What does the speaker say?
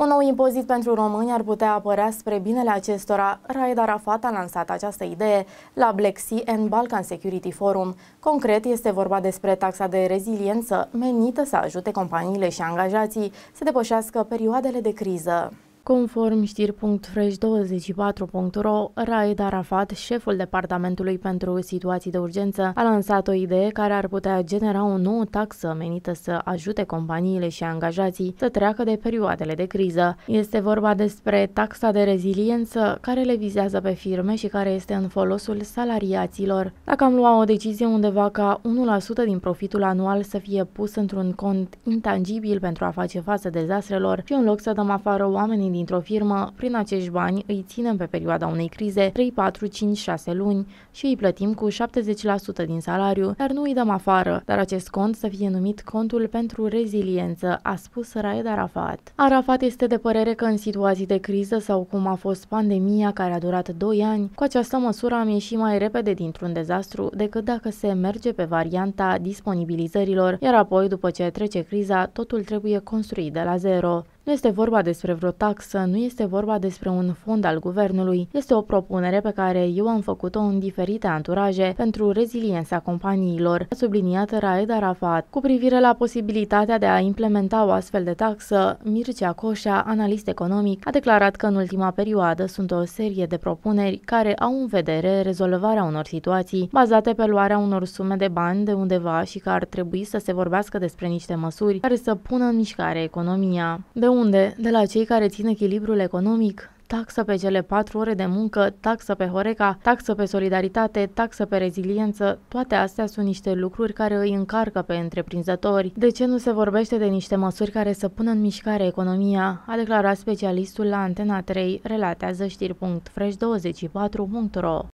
Un nou impozit pentru români ar putea apărea spre binele acestora. Raed Arafat a lansat această idee la Black Sea and Balkan Security Forum. Concret, este vorba despre taxa de reziliență menită să ajute companiile și angajații să depășească perioadele de criză. Conform știri.fresh24.ro, Raed Arafat, șeful Departamentului pentru Situații de Urgență, a lansat o idee care ar putea genera o nouă taxă menită să ajute companiile și angajații să treacă de perioadele de criză. Este vorba despre taxa de reziliență care le vizează pe firme și care este în folosul salariaților. Dacă am luat o decizie undeva ca 1% din profitul anual să fie pus într-un cont intangibil pentru a face față dezastrelor și în loc să dăm afară oamenii din dintr-o firmă, prin acești bani îi ținem pe perioada unei crize 3, 4, 5, 6 luni și îi plătim cu 70% din salariu, dar nu îi dăm afară, dar acest cont să fie numit contul pentru reziliență, a spus Raed Arafat. Arafat este de părere că în situații de criză sau cum a fost pandemia care a durat 2 ani, cu această măsură am ieșit mai repede dintr-un dezastru decât dacă se merge pe varianta disponibilizărilor, iar apoi, după ce trece criza, totul trebuie construit de la zero. Nu este vorba despre vreo taxă, nu este vorba despre un fond al guvernului. Este o propunere pe care eu am făcut-o în diferite anturaje pentru reziliența companiilor, a subliniat Raed Arafat. Cu privire la posibilitatea de a implementa o astfel de taxă, Mircea Coșa, analist economic, a declarat că în ultima perioadă sunt o serie de propuneri care au în vedere rezolvarea unor situații bazate pe luarea unor sume de bani de undeva și că ar trebui să se vorbească despre niște măsuri care să pună în mișcare economia. De unde, de la cei care țin echilibrul economic, taxă pe cele patru ore de muncă, taxă pe Horeca, taxă pe solidaritate, taxă pe reziliență, toate astea sunt niște lucruri care îi încarcă pe întreprinzători. De ce nu se vorbește de niște măsuri care să pună în mișcare economia, a declarat specialistul la Antena 3, relatează știri.fresh24.ro.